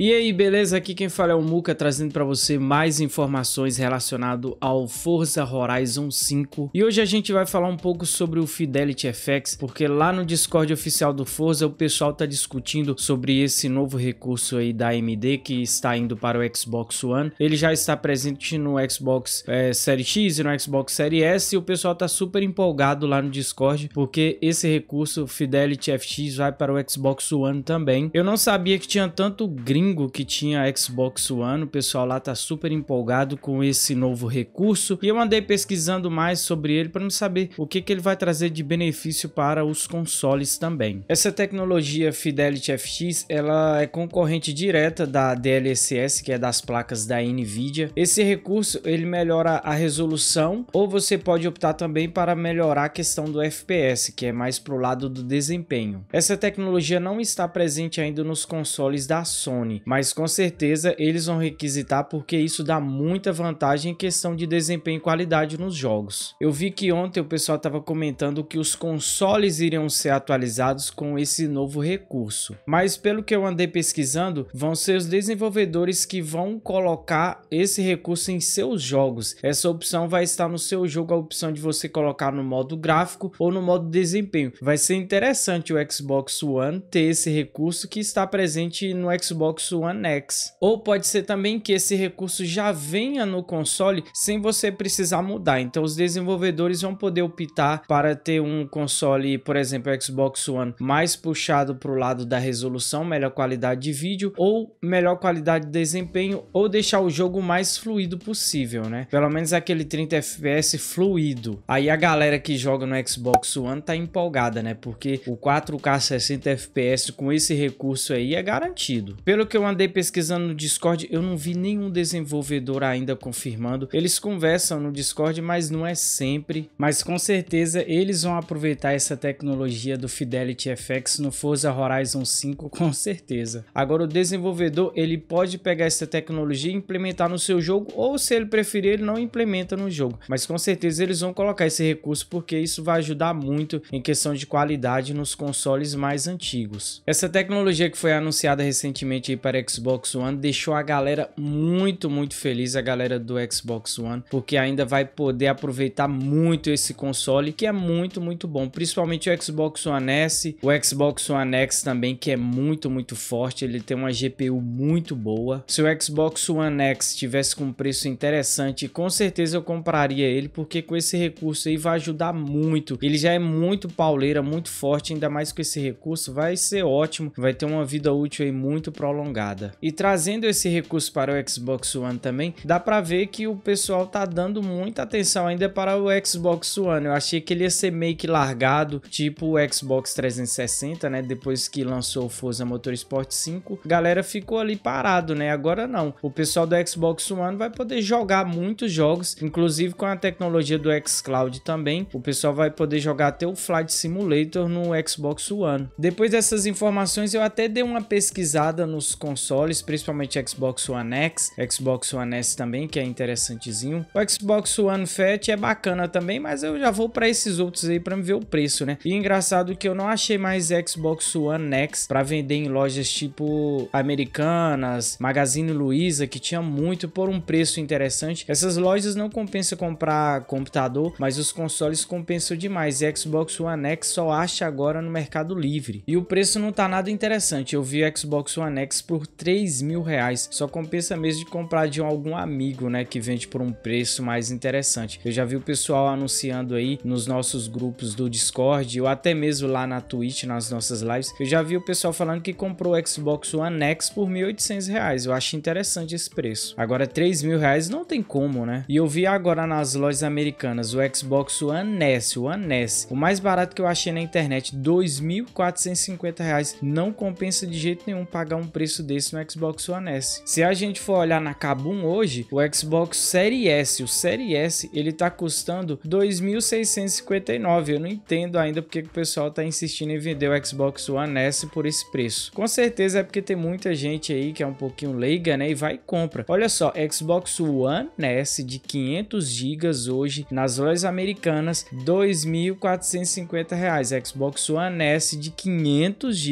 E aí, beleza? Aqui quem fala é o Muca, trazendo para você mais informações relacionado ao Forza Horizon 5. E hoje a gente vai falar um pouco sobre o Fidelity FX, porque lá no Discord oficial do Forza o pessoal tá discutindo sobre esse novo recurso aí da AMD que está indo para o Xbox One. Ele já está presente no Xbox é, X e no Xbox Série S e o pessoal tá super empolgado lá no Discord, porque esse recurso Fidelity FX vai para o Xbox One também. Eu não sabia que tinha tanto gringo gringo que tinha Xbox One, o pessoal lá tá super empolgado com esse novo recurso. E eu andei pesquisando mais sobre ele para saber o que, que ele vai trazer de benefício para os consoles também. Essa tecnologia Fidelity FX, ela é concorrente direta da DLSS, que é das placas da Nvidia. Esse recurso, ele melhora a resolução, ou você pode optar também para melhorar a questão do FPS, que é mais pro lado do desempenho. Essa tecnologia não está presente ainda nos consoles da Sony mas com certeza eles vão requisitar porque isso dá muita vantagem em questão de desempenho e qualidade nos jogos. Eu vi que ontem o pessoal estava comentando que os consoles iriam ser atualizados com esse novo recurso, mas pelo que eu andei pesquisando, vão ser os desenvolvedores que vão colocar esse recurso em seus jogos. Essa opção vai estar no seu jogo, a opção de você colocar no modo gráfico ou no modo desempenho. Vai ser interessante o Xbox One ter esse recurso que está presente no Xbox One X. Ou pode ser também que esse recurso já venha no console sem você precisar mudar. Então os desenvolvedores vão poder optar para ter um console, por exemplo, Xbox One mais puxado para o lado da resolução, melhor qualidade de vídeo ou melhor qualidade de desempenho ou deixar o jogo mais fluido possível, né? Pelo menos aquele 30 FPS fluido. Aí a galera que joga no Xbox One tá empolgada, né? Porque o 4K 60 FPS com esse recurso aí é garantido. Pelo que eu andei pesquisando no Discord, eu não vi nenhum desenvolvedor ainda confirmando. Eles conversam no Discord, mas não é sempre. Mas com certeza eles vão aproveitar essa tecnologia do Fidelity FX no Forza Horizon 5, com certeza. Agora o desenvolvedor, ele pode pegar essa tecnologia e implementar no seu jogo, ou se ele preferir, ele não implementa no jogo. Mas com certeza eles vão colocar esse recurso, porque isso vai ajudar muito em questão de qualidade nos consoles mais antigos. Essa tecnologia que foi anunciada recentemente para Xbox One deixou a galera muito, muito feliz, a galera do Xbox One, porque ainda vai poder aproveitar muito esse console, que é muito, muito bom, principalmente o Xbox One S, o Xbox One X também, que é muito, muito forte, ele tem uma GPU muito boa. Se o Xbox One X tivesse com um preço interessante, com certeza eu compraria ele, porque com esse recurso aí vai ajudar muito. Ele já é muito pauleira, muito forte, ainda mais com esse recurso, vai ser ótimo, vai ter uma vida útil aí muito prolongada prolongada. E trazendo esse recurso para o Xbox One também, dá para ver que o pessoal tá dando muita atenção ainda para o Xbox One. Eu achei que ele ia ser meio que largado, tipo o Xbox 360, né? Depois que lançou o Forza Motorsport 5, a galera ficou ali parado, né? Agora não. O pessoal do Xbox One vai poder jogar muitos jogos, inclusive com a tecnologia do xCloud também. O pessoal vai poder jogar até o Flight Simulator no Xbox One. Depois dessas informações, eu até dei uma pesquisada nos consoles, principalmente Xbox One X, Xbox One S também, que é interessantezinho. O Xbox One Fat é bacana também, mas eu já vou para esses outros aí para me ver o preço, né? E engraçado que eu não achei mais Xbox One X para vender em lojas tipo Americanas, Magazine Luiza, que tinha muito por um preço interessante. Essas lojas não compensa comprar computador, mas os consoles compensam demais. E Xbox One X só acha agora no Mercado Livre. E o preço não tá nada interessante. Eu vi Xbox One X por 3 mil reais. Só compensa mesmo de comprar de algum amigo, né? Que vende por um preço mais interessante. Eu já vi o pessoal anunciando aí nos nossos grupos do Discord ou até mesmo lá na Twitch, nas nossas lives. Eu já vi o pessoal falando que comprou o Xbox One X por 1.800 reais. Eu acho interessante esse preço. Agora, 3 mil reais não tem como, né? E eu vi agora nas lojas americanas o Xbox One S, o One S, o mais barato que eu achei na internet, 2.450 reais. Não compensa de jeito nenhum pagar um preço preço desse no Xbox One S. Se a gente for olhar na Kabum hoje, o Xbox Series S, o Series S, ele tá custando 2.659. Eu não entendo ainda porque que o pessoal tá insistindo em vender o Xbox One S por esse preço. Com certeza é porque tem muita gente aí que é um pouquinho leiga, né, e vai e compra. Olha só, Xbox One S de 500 GB hoje nas lojas americanas, 2.450 reais. Xbox One S de 500 GB.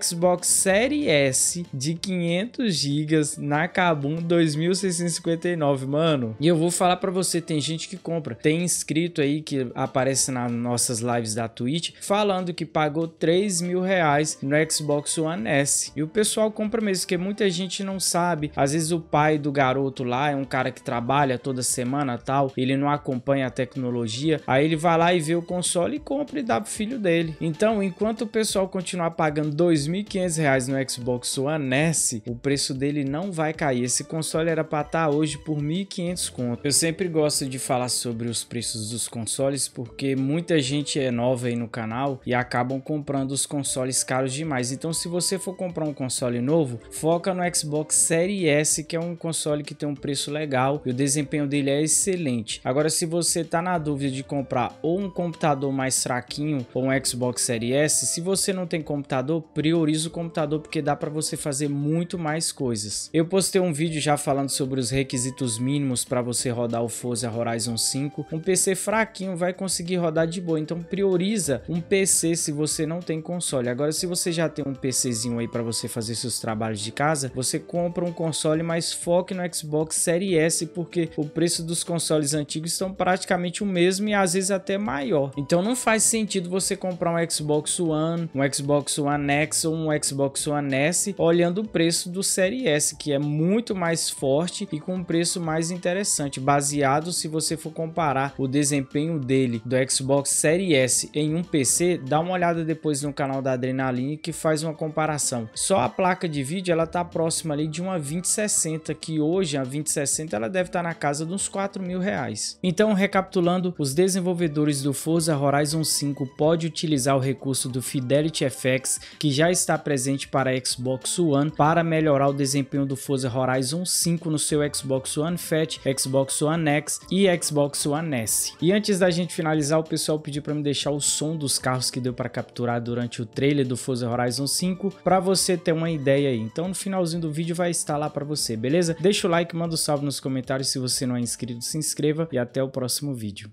Xbox Series S de 500 GB na Kabum 2659, mano. E eu vou falar para você, tem gente que compra. Tem inscrito aí que aparece nas nossas lives da Twitch falando que pagou 3 mil reais no Xbox One S. E o pessoal compra mesmo, porque muita gente não sabe. Às vezes o pai do garoto lá é um cara que trabalha toda semana tal, ele não acompanha a tecnologia. Aí ele vai lá e vê o console e compra e dá pro filho dele. Então, enquanto o pessoal continuar pagando 2.500 reais no Xbox One o o preço dele não vai cair. Esse console era para estar tá hoje por 1.500 conto. Eu sempre gosto de falar sobre os preços dos consoles porque muita gente é nova aí no canal e acabam comprando os consoles caros demais. Então se você for comprar um console novo, foca no Xbox Series S, que é um console que tem um preço legal e o desempenho dele é excelente. Agora se você tá na dúvida de comprar ou um computador mais fraquinho ou um Xbox Series S, se você não tem computador, prioriza o computador porque dá para você fazer muito mais coisas. Eu postei um vídeo já falando sobre os requisitos mínimos para você rodar o Forza Horizon 5. Um PC fraquinho vai conseguir rodar de boa, então prioriza um PC se você não tem console. Agora, se você já tem um PCzinho aí para você fazer seus trabalhos de casa, você compra um console, mas foque no Xbox Series S, porque o preço dos consoles antigos estão praticamente o mesmo e às vezes até maior. Então não faz sentido você comprar um Xbox One, um Xbox One X ou um Xbox One S, olhando o preço do Série S, que é muito mais forte e com um preço mais interessante, baseado se você for comparar o desempenho dele do Xbox Série S em um PC, dá uma olhada depois no canal da Adrenaline que faz uma comparação. Só a placa de vídeo ela tá próxima ali de uma 2060, que hoje a 2060 ela deve estar tá na casa dos quatro mil reais. Então, recapitulando, os desenvolvedores do Forza Horizon 5 pode utilizar o recurso do Fidelity FX que já está presente para Xbox Xbox One para melhorar o desempenho do Forza Horizon 5 no seu Xbox One Fat, Xbox One X e Xbox One S. E antes da gente finalizar, o pessoal pediu para me deixar o som dos carros que deu para capturar durante o trailer do Forza Horizon 5 para você ter uma ideia aí. Então no finalzinho do vídeo vai estar lá para você, beleza? Deixa o like, manda um salve nos comentários se você não é inscrito, se inscreva e até o próximo vídeo.